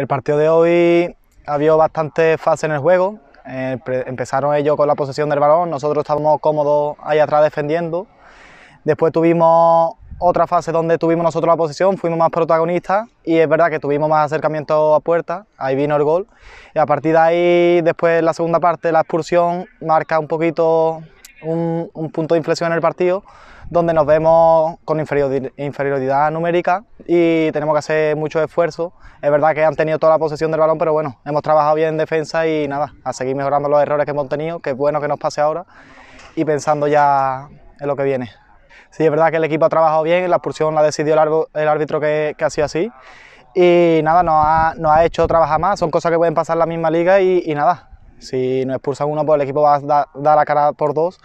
El partido de hoy había bastantes bastante fase en el juego. Eh, empezaron ellos con la posesión del balón, nosotros estábamos cómodos ahí atrás defendiendo. Después tuvimos otra fase donde tuvimos nosotros la posesión, fuimos más protagonistas y es verdad que tuvimos más acercamiento a puerta, ahí vino el gol. Y a partir de ahí, después la segunda parte, la expulsión, marca un poquito un, punto de inflexión en el partido donde nos vemos con inferioridad, numérica y tenemos que hacer mucho esfuerzo. Es verdad que han tenido toda la posesión del balón, pero bueno, hemos trabajado bien en defensa y nada, a seguir mejorando los errores que hemos tenido, que es bueno que nos pase ahora y pensando ya en lo que viene. Sí, es verdad que el equipo ha trabajado bien, la expulsión la decidió el, árbitro que, que ha sido así y nada, nos ha, hecho trabajar más, son cosas que pueden pasar en la misma liga y nada, si nos expulsan uno, por pues el equipo va a dar la cara por dos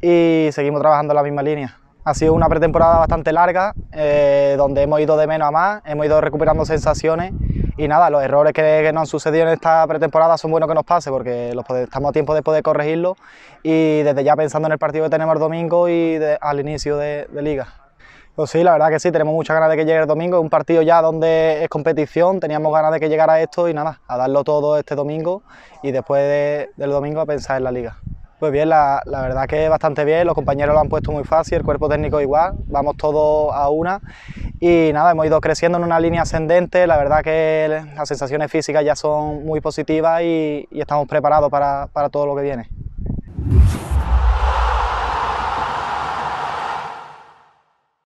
y seguimos trabajando en la misma línea. Ha sido una pretemporada bastante larga, eh, donde hemos ido de menos a más, hemos ido recuperando sensaciones y nada, los errores que, nos han sucedido en esta pretemporada son buenos que nos pase porque los estamos a tiempo de poder corregirlo y desde ya pensando en el partido que tenemos domingo y al inicio de liga. Pues sí, la verdad que sí, tenemos muchas ganas de que llegue el domingo, es un partido ya donde es competición, teníamos ganas de que llegara esto y nada, a darlo todo este domingo y después del domingo a pensar en la liga. Pues bien, la, verdad que bastante bien, los compañeros lo han puesto muy fácil, el cuerpo técnico igual, vamos todos a una y nada, hemos ido creciendo en una línea ascendente, la verdad que las sensaciones físicas ya son muy positivas y, estamos preparados para todo lo que viene.